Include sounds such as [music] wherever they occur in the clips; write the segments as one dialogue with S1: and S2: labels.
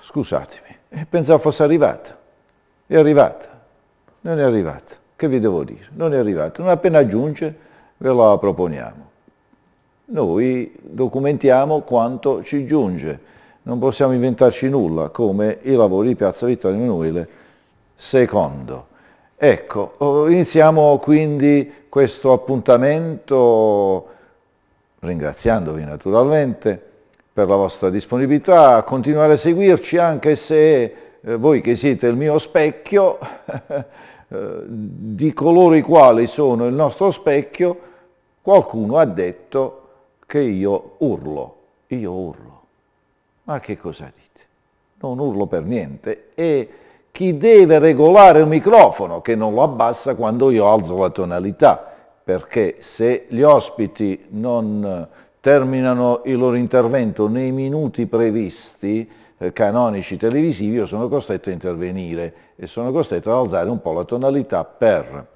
S1: Scusatemi, eh, pensavo fosse arrivata. È arrivata. Non è arrivata. Che vi devo dire? Non è arrivata. Non appena giunge ve la proponiamo noi documentiamo quanto ci giunge, non possiamo inventarci nulla come i lavori di Piazza Vittorio Emanuele II. Ecco, iniziamo quindi questo appuntamento ringraziandovi naturalmente per la vostra disponibilità, a continuare a seguirci anche se eh, voi che siete il mio specchio, [laughs] eh, di coloro i quali sono il nostro specchio, qualcuno ha detto che io urlo, io urlo. Ma che cosa dite? Non urlo per niente. E chi deve regolare un microfono che non lo abbassa quando io alzo la tonalità? Perché se gli ospiti non eh, terminano il loro intervento nei minuti previsti, eh, canonici televisivi io sono costretto a intervenire e sono costretto ad alzare un po' la tonalità per.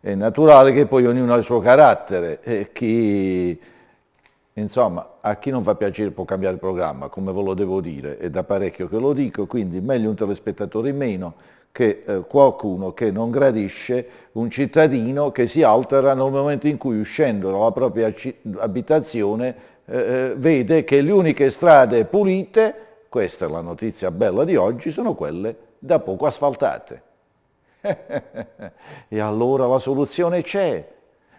S1: È naturale che poi ognuno ha il suo carattere, e chi Insomma, a chi non fa piacere può cambiare programma, come ve lo devo dire, è da parecchio che lo dico, quindi meglio un telespettatore in meno che eh, qualcuno che non gradisce un cittadino che si altera nel momento in cui uscendo dalla propria abitazione eh, eh, vede che le uniche strade pulite, questa è la notizia bella di oggi, sono quelle da poco asfaltate. [laughs] e allora la soluzione c'è,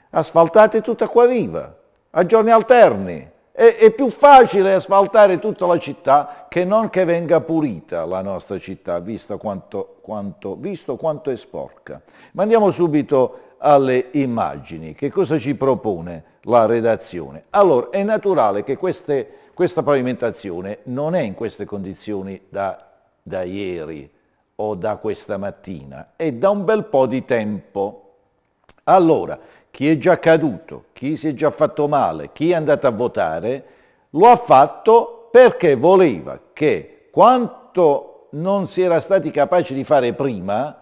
S1: asfaltate tutta qua viva a giorni alterni. È, è, più facile asfaltare tutta la città che non che venga pulita la nostra città, visto quanto, quanto, visto quanto è sporca. Ma andiamo subito alle immagini. Che cosa ci propone la redazione? Allora, è naturale che queste, questa pavimentazione non è in queste condizioni da, da ieri o da questa mattina, è da un bel po' di tempo. Allora, chi è già caduto, chi si è già fatto male, chi è andato a votare, lo ha fatto perché voleva che quanto non si era stati capaci di fare prima,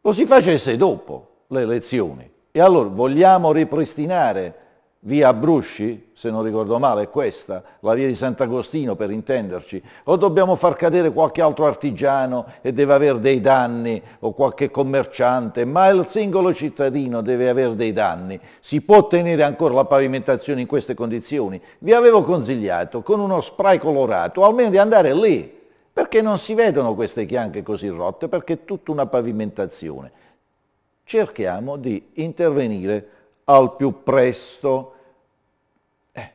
S1: lo si facesse dopo le elezioni. E allora vogliamo ripristinare via Brusci, se non ricordo male è questa, la via di Sant'Agostino per intenderci, o dobbiamo far cadere qualche altro artigiano e deve avere dei danni, o qualche commerciante, ma il singolo cittadino deve avere dei danni. Si può tenere ancora la pavimentazione in queste condizioni? Vi avevo consigliato con uno spray colorato almeno di andare lì, perché non si vedono queste chianche così rotte, perché è tutta una pavimentazione. Cerchiamo di intervenire al più presto, eh,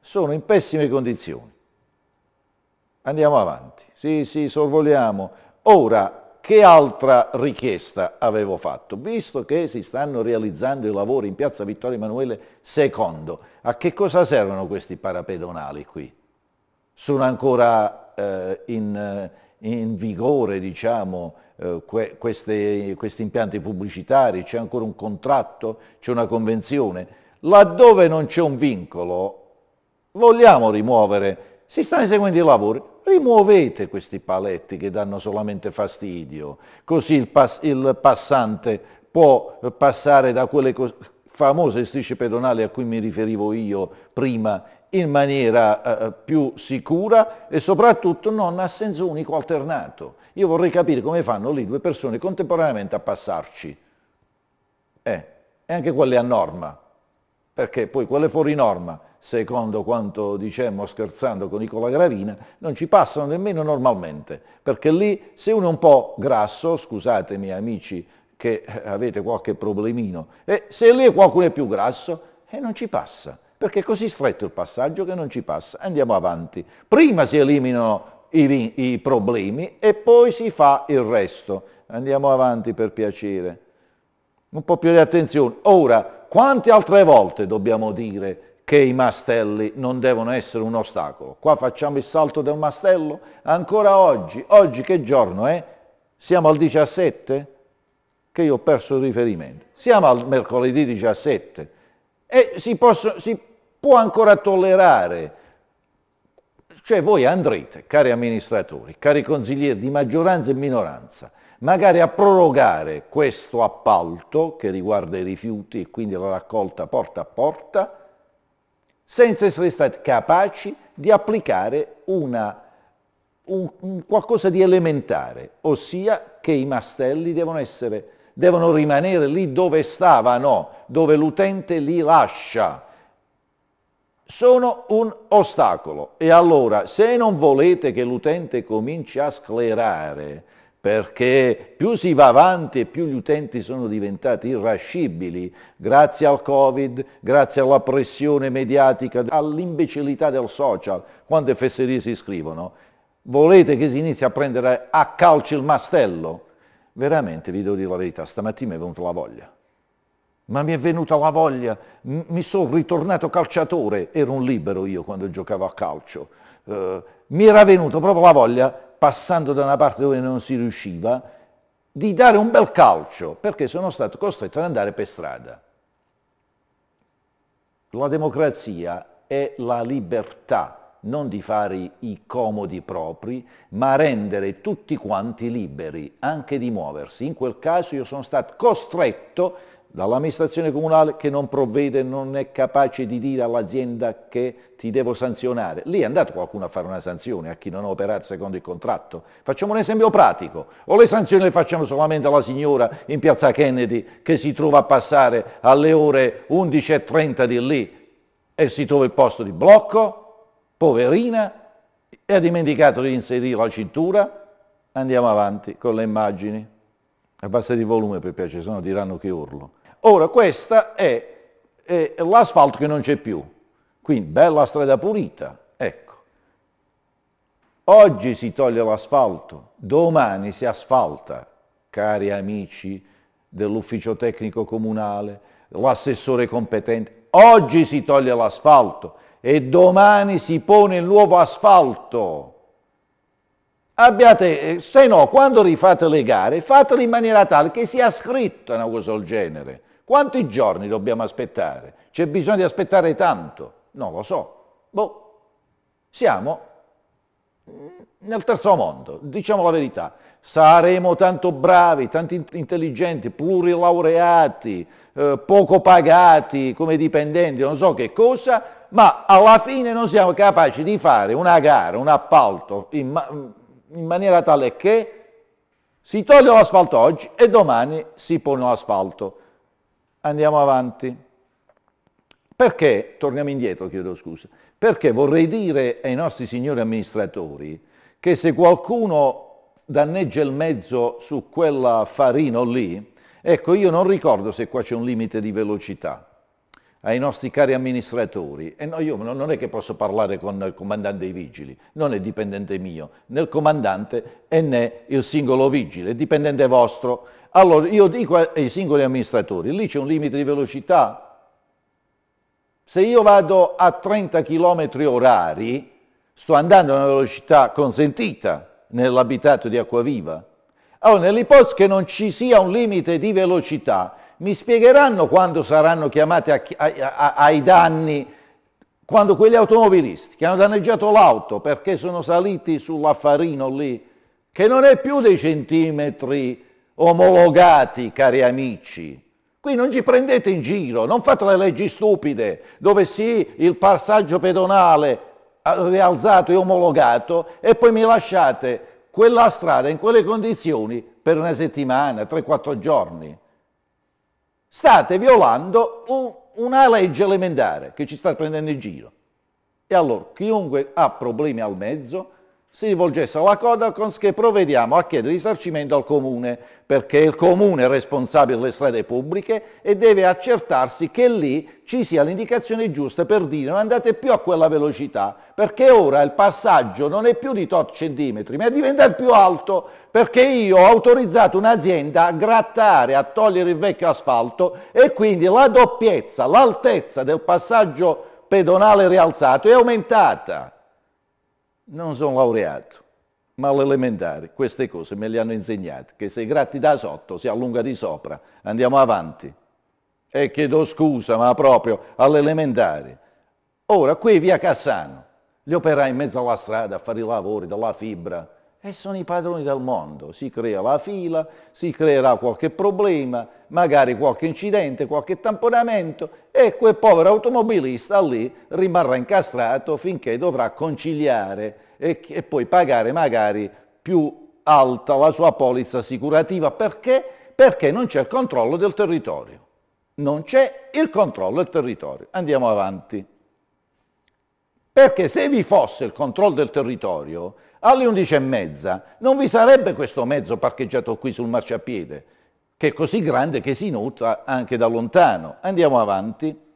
S1: sono in pessime condizioni. Andiamo avanti. Sì, sì, sorvoliamo. Ora, che altra richiesta avevo fatto? Visto che si stanno realizzando i lavori in piazza Vittorio Emanuele II, a che cosa servono questi parapedonali qui? Sono ancora eh, in, eh, in vigore, diciamo, eh, que, queste, questi impianti pubblicitari, c'è ancora un contratto, c'è una convenzione. Laddove non c'è un vincolo, vogliamo rimuovere, si stanno eseguendo i lavori, rimuovete questi paletti che danno solamente fastidio, così il, pass il passante può passare da quelle famose strisce pedonali a cui mi riferivo io prima in maniera eh, eh, più sicura e soprattutto non a senso unico alternato. Io vorrei capire come fanno lì due persone contemporaneamente a passarci. Eh, e anche quelle a norma, perché poi quelle fuori norma, secondo quanto dicemmo scherzando con Nicola Gravina, non ci passano nemmeno normalmente, perché lì se uno è un po' grasso, scusatemi amici che eh, avete qualche problemino, e se lì qualcuno è più grasso, e eh, non ci passa perché è così stretto il passaggio che non ci passa. Andiamo avanti. Prima si eliminano i, i problemi e poi si fa il resto. Andiamo avanti per piacere. Un po' più di attenzione. Ora, quante altre volte dobbiamo dire che i mastelli non devono essere un ostacolo. Qua facciamo il salto del mastello, ancora oggi, oggi che giorno è? Siamo al 17? Che io ho perso il riferimento. Siamo al mercoledì 17 e si, posso, si può ancora tollerare. Cioè voi andrete, cari amministratori, cari consiglieri di maggioranza e minoranza, magari a prorogare questo appalto che riguarda i rifiuti e quindi la raccolta porta a porta, senza essere stati capaci di applicare una, un, un qualcosa di elementare, ossia che i mastelli devono essere devono rimanere lì dove stavano, dove l'utente li lascia. Sono un ostacolo e allora se non volete che l'utente cominci a sclerare, perché più si va avanti e più gli utenti sono diventati irrascibili, grazie al Covid, grazie alla pressione mediatica, all'imbecillità del social, quante fesserie si scrivono. Volete che si inizi a prendere a calci il mastello? veramente vi devo dire la verità, stamattina mi è venuta la voglia. Ma mi è venuta la voglia, mi sono ritornato calciatore, ero un libero io quando giocavo a calcio, uh, mi era venuta proprio la voglia, passando da una parte dove non si riusciva, di dare un bel calcio, perché sono stato costretto ad andare per strada. La democrazia è la libertà non di fare i comodi propri, ma rendere tutti quanti liberi anche di muoversi. In quel caso io sono stato costretto dall'amministrazione comunale che non provvede, non è capace di dire all'azienda che ti devo sanzionare. Lì è andato qualcuno a fare una sanzione a chi non ha operato secondo il contratto. Facciamo un esempio pratico. O le sanzioni le facciamo solamente alla signora in piazza Kennedy che si trova a passare alle ore 11.30 di lì e si trova il posto di blocco, poverina e ha dimenticato di inserire la cintura. Andiamo avanti con le immagini. Abbassate il volume per piacere, sennò diranno che urlo. Ora questa è, è l'asfalto che non c'è più, quindi bella strada pulita, ecco. Oggi si toglie l'asfalto, domani si asfalta, cari amici dell'ufficio tecnico comunale, l'assessore competente, oggi si toglie l'asfalto, e domani si pone il nuovo asfalto. Abbiate, eh, se no, quando rifate le gare, fatele in maniera tale che sia scritto una cosa del genere. Quanti giorni dobbiamo aspettare? C'è bisogno di aspettare tanto? Non lo so. Boh, siamo mm, nel terzo mondo, diciamo la verità. Saremo tanto bravi, tanto intelligenti, plurilaureati, eh, poco pagati come dipendenti, non so che cosa, ma alla fine non siamo capaci di fare una gara, un appalto in, ma in maniera tale che si toglie l'asfalto oggi e domani si pone l'asfalto. Andiamo avanti. Perché, torniamo indietro, chiedo scusa, perché vorrei dire ai nostri signori amministratori che se qualcuno danneggia il mezzo su quella farina lì, ecco io non ricordo se qua c'è un limite di velocità, ai nostri cari amministratori, e no, io non è che posso parlare con il comandante dei vigili, non è dipendente mio, né il comandante e né il singolo vigile, è dipendente vostro. Allora io dico ai singoli amministratori, lì c'è un limite di velocità. Se io vado a 30 km orari, sto andando a una velocità consentita nell'abitato di Acquaviva. Allora, nell'ipotesi che non ci sia un limite di velocità, mi spiegheranno quando saranno chiamati a, a, a, ai danni, quando quegli automobilisti che hanno danneggiato l'auto perché sono saliti sull'affarino lì, che non è più dei centimetri omologati, cari amici. Qui non ci prendete in giro, non fate le leggi stupide, dove sì, il passaggio pedonale eh, rialzato e omologato e poi mi lasciate quella strada in quelle condizioni per una settimana, 3-4 giorni state violando un, una legge elementare che ci sta prendendo in giro. E allora chiunque ha problemi al mezzo si rivolgesse alla Codacons che provvediamo a chiedere risarcimento al Comune, perché il Comune è responsabile delle strade pubbliche e deve accertarsi che lì ci sia l'indicazione giusta per dire non andate più a quella velocità, perché ora il passaggio non è più di tot centimetri, ma è diventato più alto, perché io ho autorizzato un'azienda a grattare, a togliere il vecchio asfalto e quindi la doppiezza, l'altezza del passaggio pedonale rialzato è aumentata non sono laureato, ma all'elementare queste cose me le hanno insegnate, che se gratti da sotto si allunga di sopra, andiamo avanti. E chiedo scusa, ma proprio all'elementare. Ora, qui via Cassano, gli operai in mezzo alla strada a fare i lavori dalla fibra, e sono i padroni del mondo. Si crea la fila, si creerà qualche problema, magari qualche incidente, qualche tamponamento e quel povero automobilista lì rimarrà incastrato finché dovrà conciliare e, e poi pagare magari più alta la sua polizza assicurativa. Perché? Perché non c'è il controllo del territorio. Non c'è il controllo del territorio. Andiamo avanti. Perché se vi fosse il controllo del territorio, alle 11 e mezza non vi sarebbe questo mezzo parcheggiato qui sul marciapiede, che è così grande che si nota anche da lontano. Andiamo avanti.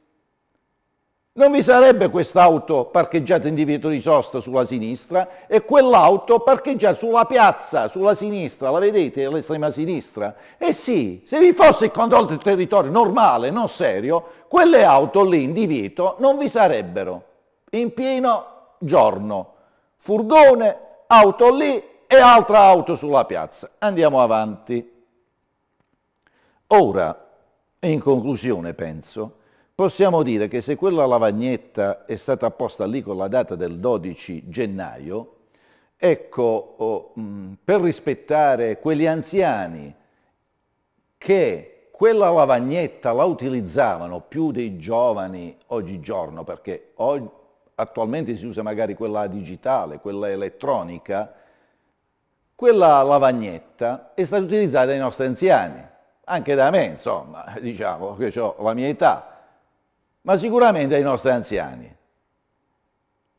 S1: Non vi sarebbe quest'auto parcheggiata in divieto di sosta sulla sinistra e quell'auto parcheggiata sulla piazza, sulla sinistra, la vedete all'estrema sinistra? Eh sì, se vi fosse il controllo del territorio normale, non serio, quelle auto lì in divieto non vi sarebbero in pieno giorno. Furgone auto lì e altra auto sulla piazza. Andiamo avanti. Ora, in conclusione penso, possiamo dire che se quella lavagnetta è stata apposta lì con la data del 12 gennaio, ecco, oh, mh, mm, per rispettare quegli anziani che quella lavagnetta la utilizzavano più dei giovani oggigiorno, perché oggi attualmente si usa magari quella digitale, quella elettronica, quella lavagnetta è stata utilizzata dai nostri anziani, anche da me insomma, [laughs] diciamo che ho la mia età, ma sicuramente dai nostri anziani.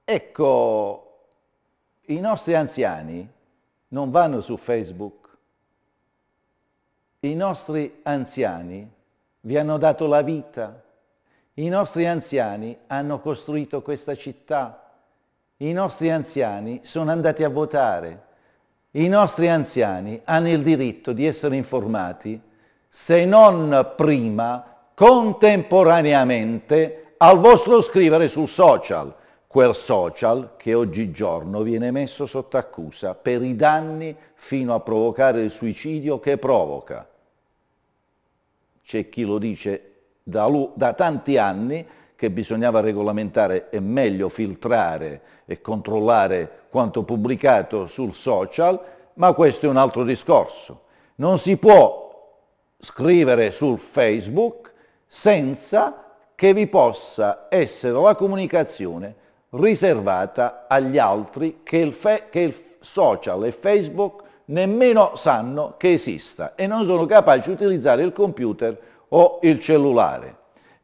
S1: Ecco, i nostri anziani non vanno su Facebook, i nostri anziani vi hanno dato la vita, i nostri anziani hanno costruito questa città, i nostri anziani sono andati a votare, i nostri anziani hanno il diritto di essere informati, se non prima, contemporaneamente al vostro scrivere sul social, quel social che oggigiorno viene messo sotto accusa per i danni fino a provocare il suicidio che provoca. C'è chi lo dice da, da tanti anni che bisognava regolamentare e meglio filtrare e controllare quanto pubblicato sul social, ma questo è un altro discorso. Non si può scrivere sul Facebook senza che vi possa essere la comunicazione riservata agli altri che il, che il social e Facebook nemmeno sanno che esista e non sono capaci di utilizzare il computer o il cellulare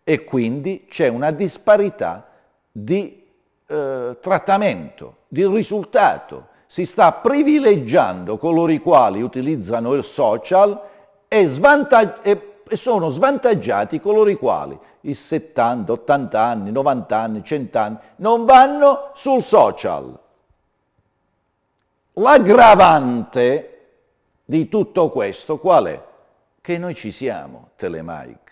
S1: e quindi c'è una disparità di eh, trattamento, di risultato. Si sta privilegiando coloro i quali utilizzano il social e, e, e sono svantaggiati coloro i quali i 70, 80 anni, 90 anni, 100 anni non vanno sul social. L'aggravante di tutto questo qual è? Che noi ci siamo Telemike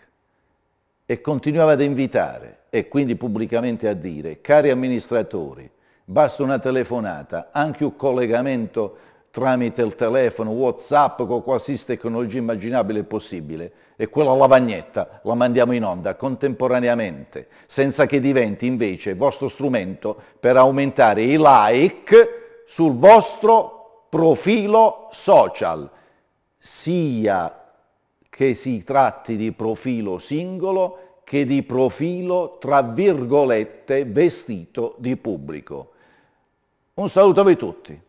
S1: e continuava ad invitare e quindi pubblicamente a dire, cari amministratori, basta una telefonata, anche un collegamento tramite il telefono, Whatsapp, con qualsiasi tecnologia immaginabile possibile, e quella lavagnetta la mandiamo in onda contemporaneamente, senza che diventi invece vostro strumento per aumentare i like sul vostro profilo social. Sia che si tratti di profilo singolo che di profilo, tra virgolette, vestito di pubblico. Un saluto a voi tutti.